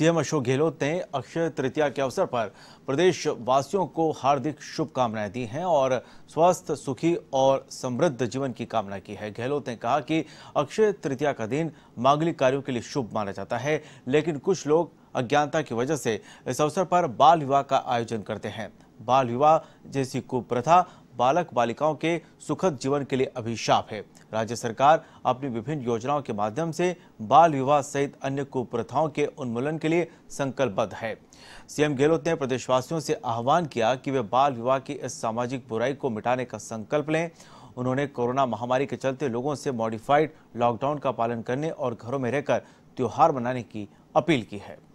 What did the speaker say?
CM Ashok Gehlot ने अक्षय तृतीया के अवसर पर प्रदेश वासियों को हार्दिक शुभकामनाएं दी हैं और स्वस्थ सुखी और समृद्ध जीवन की कामना की है गहलोत ने कहा कि अक्षय तृतीया का दिन मांगलिक कार्यों के लिए शुभ माना जाता है लेकिन कुछ लोग अज्ञानता की वजह से इस अवसर पर बाल विवाह का आयोजन करते हैं बाल विवाह जैसी कुप्रथा बालक बालिकाओं के सुखद जीवन के लिए अभिशाप है राज्य सरकार अपनी विभिन्न योजनाओं के माध्यम से बाल विवाह सहित अन्य कुप्रथाओं के उन्मूलन के लिए संकल्पबद्ध है सीएम गहलोत ने प्रदेशवासियों से आह्वान किया कि वे बाल विवाह की इस सामाजिक बुराई को मिटाने का संकल्प लें उन्होंने कोरोना महामारी के चलते लोगों से मॉडिफाइड लॉकडाउन का पालन करने और घरों में रहकर त्यौहार मनाने की अपील की है